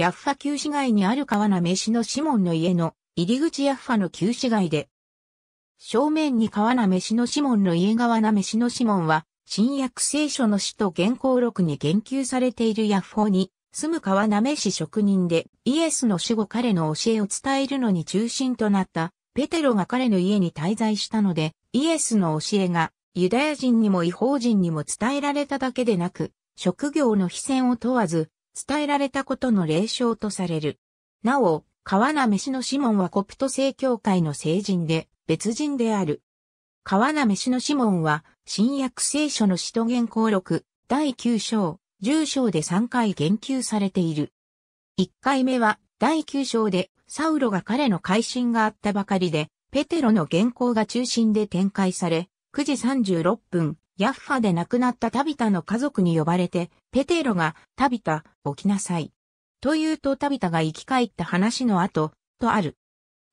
ヤッファ旧市街にある川名飯のシモンの家の入り口ヤッファの旧市街で、正面に川名飯のシモンの家川名飯のシモンは、新約聖書の使と原稿録に言及されているヤッフォに、住む川名飯職人で、イエスの死後彼の教えを伝えるのに中心となった、ペテロが彼の家に滞在したので、イエスの教えが、ユダヤ人にも違法人にも伝えられただけでなく、職業の非戦を問わず、伝えられたことの霊障とされる。なお、川名氏のシモンはコプト正教会の聖人で、別人である。川名氏のシモンは、新約聖書の使徒原稿録、第9章、10章で3回言及されている。1回目は、第9章で、サウロが彼の改心があったばかりで、ペテロの原稿が中心で展開され、9時36分、ヤッファで亡くなったタビタの家族に呼ばれて、ペテロが、タビタ、起きなさい。というとタビタが生き返った話の後、とある。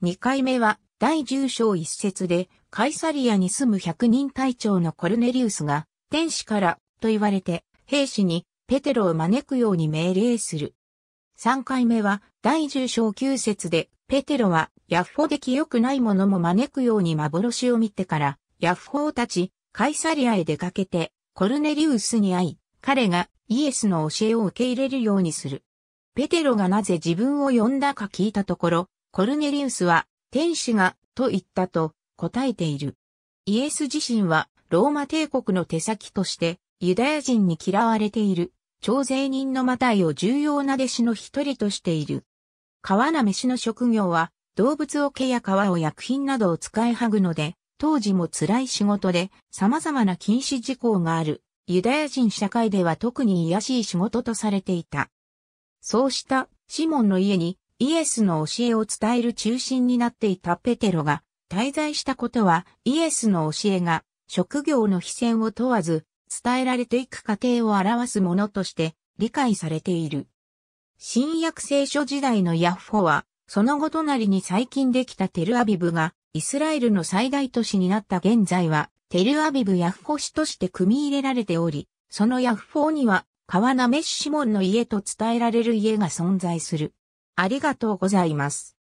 2回目は、第10章一節で、カイサリアに住む百人隊長のコルネリウスが、天使から、と言われて、兵士に、ペテロを招くように命令する。3回目は、第10章9節で、ペテロは、ヤッフォで清くないものも招くように幻を見てから、ヤッフォーたち、カイサリアへ出かけて、コルネリウスに会い、彼がイエスの教えを受け入れるようにする。ペテロがなぜ自分を呼んだか聞いたところ、コルネリウスは、天使が、と言ったと答えている。イエス自身は、ローマ帝国の手先として、ユダヤ人に嫌われている、徴税人のマタイを重要な弟子の一人としている。川な飯の職業は、動物を毛や皮を薬品などを使いはぐので、当時も辛い仕事で様々な禁止事項があるユダヤ人社会では特に癒しい仕事とされていた。そうしたシモンの家にイエスの教えを伝える中心になっていたペテロが滞在したことはイエスの教えが職業の非戦を問わず伝えられていく過程を表すものとして理解されている。新約聖書時代のヤッホはその後隣に最近できたテルアビブがイスラエルの最大都市になった現在は、テルアビブヤフホ市として組み入れられており、そのヤフホには、川名メッシモンの家と伝えられる家が存在する。ありがとうございます。